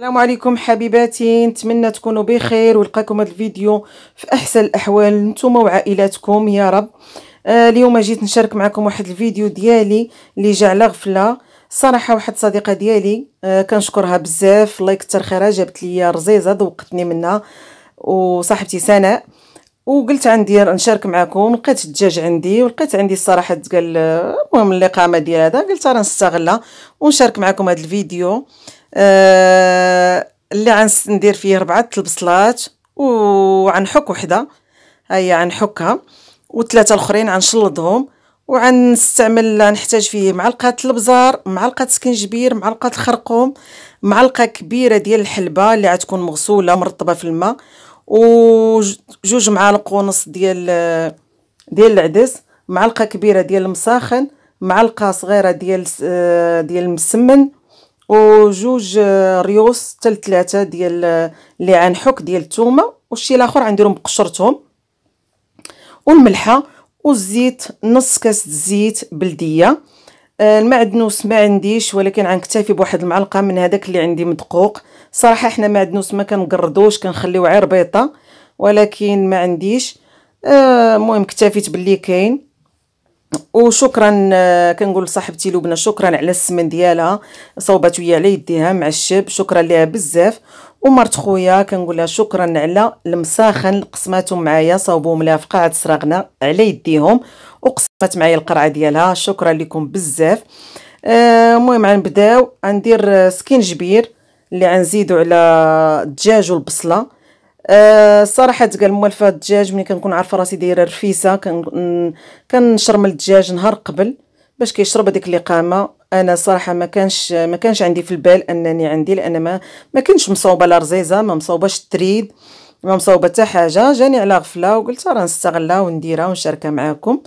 السلام عليكم حبيباتي نتمنى تكونوا بخير ولقاكم هذا الفيديو في احسن الاحوال نتوما وعائلاتكم يا رب آه اليوم جيت نشارك معكم واحد الفيديو ديالي اللي جا على غفله صراحه واحد صديقه ديالي آه كنشكرها بزاف الله يكثر خيرها جابت لي رزيزه ذوقتني منها وصاحبتي سناء وقلت عندي نشارك معكم لقيت الدجاج عندي ولقيت عندي الصراحه تقال آه، المهم الاقامه ديال هذا قلت راه نستغلها ونشارك معكم هذا الفيديو آه آه، اللي غندير فيه ربعة البصلات وغنحك وحده هيا غنحكها وثلاثه الاخرين غنشلضهم وغنستعمل غنحتاج فيه معلقه البزار معلقه سكنجبير معلقه الخرقوم معلقه كبيره ديال الحلبه اللي غتكون مغسوله مرطبه في الماء وجوج معالق ونص ديال ديال العدس معلقه كبيره ديال المساخن معلقه صغيره ديال آه، ديال المسمن وجوج آه، ريوس حتى لثلاثه ديال اللي آه، عن حك ديال التومة والشي الاخر غنديرهم بقشرتهم والملحه والزيت نص كاس الزيت بلديه آه، المعدنوس ما عنديش ولكن غنكتفي بواحد المعلقه من هذاك اللي عندي مدقوق صراحه حنا معدنوس ما كنقردوش كنخليو عير بيطه ولكن ما عنديش المهم آه كتفيت باللي كاين وشكرا آه، كنقول لصاحبتي لبنى شكرا على السمن ديالها صوبات ويا على يديها مع الشب شكرا ليها بزاف ومرت خويا كنقول لها شكرا على المساخن قسماتهم معايا صاوبوهم لها في قاعه سراغنا على يديهم وقسمت معايا القرعه ديالها شكرا لكم بزاف آه، المهم آه غنبداو غندير آه، سكينجبير اللي غنزيدو على الدجاج والبصله الصراحه آه، قال تقال موالفه الدجاج ملي كنكون عارفه راسي دايره رفيسه كن كنشرم الدجاج نهار قبل باش كيشرب هذيك الاقامه انا صراحه ما كانش ما كانش عندي في البال انني عندي لان ما ما كنتش مصوبه لا رزيزه ما مصوباش التريد ما مصوبه حتى حاجه جاني على غفله وقلت راه نستغلها ونديرها ونشاركها معاكم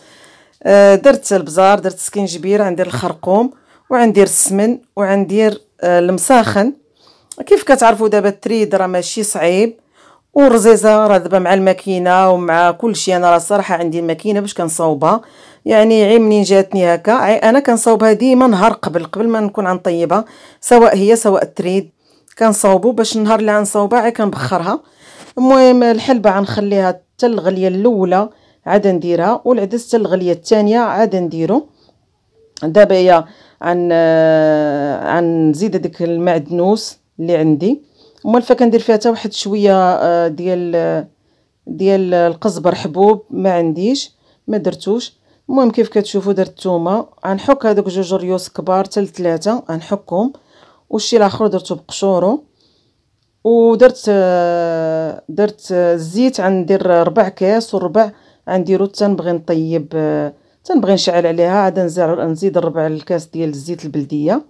أه درت البزار درت سكينجبير غندير الخرقوم وعندي السمن وعندي أه المساخن كيف كتعرفوا دابا التريد راه ماشي صعيب ورزيزه راه دابا مع الماكينه ومع كل شيء انا راه صراحه عندي الماكينه باش كنصاوبها يعني عي منين جاتني هكا عي انا كنصاوبها ديما نهار قبل قبل ما نكون عنطيبها سواء هي سواء التريد كنصاوبو باش النهار اللي غنصاوبها عي كنبخرها المهم الحلبه غنخليها حتى الغليه الاولى عاد نديرها والعدس حتى الغليه الثانيه عاد نديرو دابا هي عن آه، عن نزيد هاديك المعدنوس اللي عندي مولفة كندير فيها حتى واحد شويه آه، ديال آه، ديال القزبر حبوب ما عنديش ما درتوش المهم كيف كتشوفوا درت الثومه غنحك هذوك جوج ريوس كبار حتى لثلاثه غنحكهم والشي الاخر درتو بقشورو ودرت آه، درت الزيت غندير ربع كاس وربع غنديرو حتى نبغي نطيب تنبغي نشعل عليها عاد نزيد ربع الكاس ديال الزيت البلديه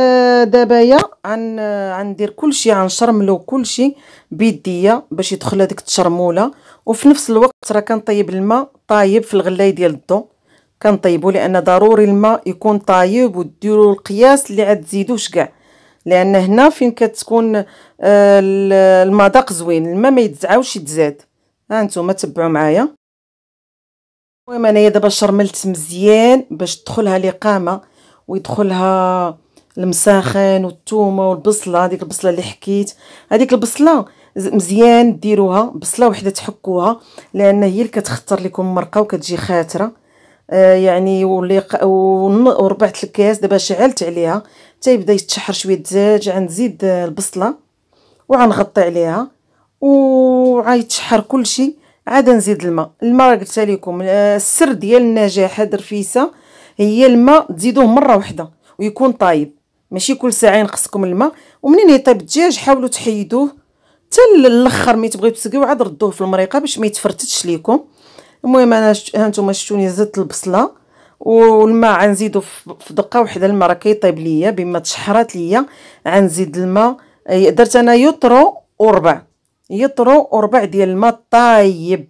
آه، دبايا عن غندير آه، كلشي غنشرملو كلشي بيديا باش يدخل هذيك تشرمولة وفي نفس الوقت راه كنطيب الماء طايب في الغلاي ديال الضو كنطيبو لان ضروري الماء يكون طايب وديروا القياس اللي غتزيدوش كاع لان هنا فين كتكون آه، المذاق زوين الماء ما يتزعاوش يتزاد ها نتوما تبعوا معايا المهم انايا دابا شرملت مزيان باش تدخلها لقامه ويدخلها المساخن والثومه والبصله هذيك البصله اللي حكيت هذيك البصله مزيان ديروها بصله وحده تحكوها لان هي اللي كتخطر لكم مرقه وكتجي خاتره آه، يعني وليق وربعت الكاس دابا شعلت عليها حتى يبدا يتشحر شويه الدجاج غنزيد البصله وغنغطي عليها وغيتشحر كلشي عاد نزيد الماء الماء قلت لكم آه، السر ديال النجاح هاد الرفيسه هي الماء تزيدوه مره واحده ويكون طايب ماشي كل ساعه ينقصكم الماء ومنين يطيب الدجاج حاولوا تحيدوه حتى للاخر ملي تبغيو تسقيو عاد ردوه في المريقه باش ما يتفرتتش ليكم المهم انا هانتوما شفتوني زدت البصله والماء غنزيدو في دقه وحده الماء راه كيطيب ليا بما تشحرات ليا غنزيد الماء درت انا يطرو وربع يطرو وربع ديال الماء طايب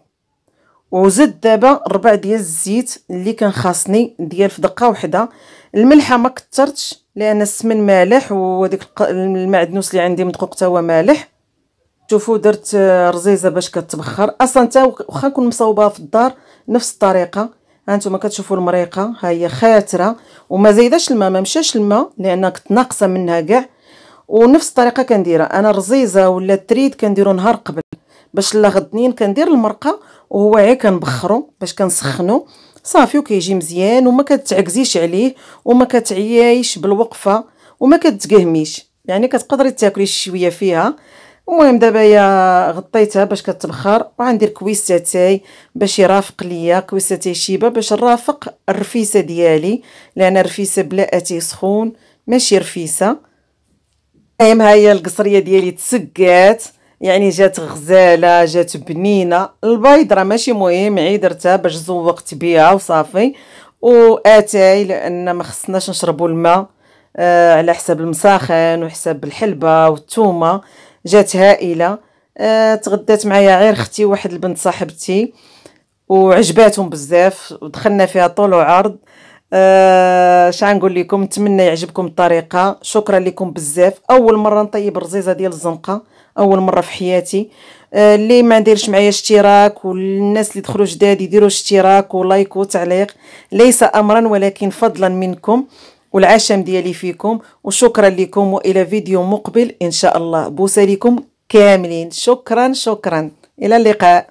وزدت دابا ربع ديال الزيت اللي كان خاصني ديال في دقه وحده الملحه ما كثرتش لان السمن مالح وهذيك المعدنوس اللي عندي مدقوق حتى هو مالح شوفوا درت رزيزه باش كتبخر اصلا تا واخا نكون مصاوبه في الدار نفس الطريقه هانتوما كتشوفوا المريقه ها هي خاتره وما زايداش الماء ما مشاش الماء لان كنت ناقصه منها كاع ونفس الطريقه كنديرها انا الرزيزه ولا التريد كنديرو نهار قبل باش لا غدنين كندير المرقه وهو عي كنبخرو باش كنسخنو صافي وكيجي مزيان وما كتعكزيش عليه وما كتعيايش بالوقفه وما كتقهميش يعني كتقدري تاكلي شويه فيها المهم دابا يا غطيتها باش كتبخر وغندير كويسه تاي باش يرافق ليا كويسه تاي شيبه باش نرافق الرفيسه ديالي لان الرفيسه بلا اتاي سخون ماشي رفيسه المهم ها القصريه ديالي تسقات يعني جات غزاله جات بنينه البيض راه ماشي مهم عي درتها باش زوقت بها وصافي واتاي لان ما خصناش نشربوا الماء آه على حساب المساخن وحساب الحلبه والثومه جات هائله آه تغدات معايا غير اختي واحد البنت صاحبتي وعجباتهم بزاف ودخلنا فيها طول وعرض آه اش آه غنقول لكم نتمنى يعجبكم الطريقه شكرا لكم بزاف اول مره نطيب الرزيزه ديال الزنقه اول مره في حياتي آه، اللي ما نديرش معايا اشتراك والناس اللي دخلوا جداد يديروا اشتراك ولايك وتعليق ليس امرا ولكن فضلا منكم والعشم ديالي فيكم وشكرا لكم والى فيديو مقبل ان شاء الله بوسه لكم كاملين شكرا شكرا الى اللقاء